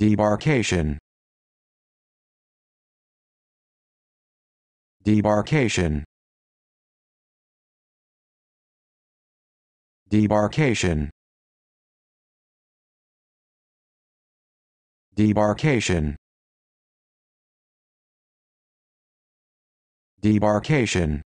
Debarkation. Debarkation. Debarkation. Debarkation. Debarkation.